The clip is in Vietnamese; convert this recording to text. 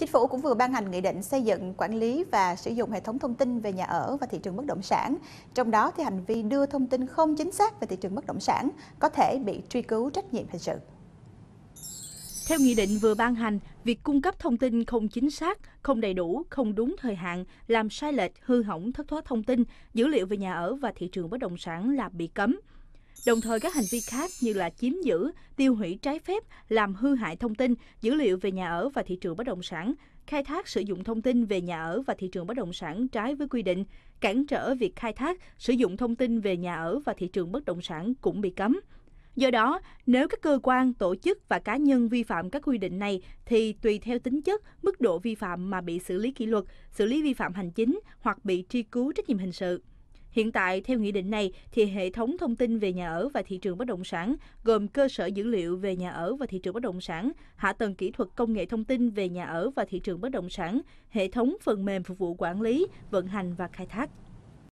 Chính phủ cũng vừa ban hành nghị định xây dựng, quản lý và sử dụng hệ thống thông tin về nhà ở và thị trường bất động sản. Trong đó thì hành vi đưa thông tin không chính xác về thị trường bất động sản có thể bị truy cứu trách nhiệm hình sự. Theo nghị định vừa ban hành, việc cung cấp thông tin không chính xác, không đầy đủ, không đúng thời hạn, làm sai lệch, hư hỏng, thất thoát thông tin, dữ liệu về nhà ở và thị trường bất động sản là bị cấm. Đồng thời các hành vi khác như là chiếm giữ, tiêu hủy trái phép, làm hư hại thông tin, dữ liệu về nhà ở và thị trường bất động sản, khai thác sử dụng thông tin về nhà ở và thị trường bất động sản trái với quy định, cản trở việc khai thác sử dụng thông tin về nhà ở và thị trường bất động sản cũng bị cấm. Do đó, nếu các cơ quan, tổ chức và cá nhân vi phạm các quy định này thì tùy theo tính chất, mức độ vi phạm mà bị xử lý kỷ luật, xử lý vi phạm hành chính hoặc bị truy cứu trách nhiệm hình sự. Hiện tại, theo nghị định này, thì hệ thống thông tin về nhà ở và thị trường bất động sản gồm cơ sở dữ liệu về nhà ở và thị trường bất động sản, hạ tầng kỹ thuật công nghệ thông tin về nhà ở và thị trường bất động sản, hệ thống phần mềm phục vụ quản lý, vận hành và khai thác.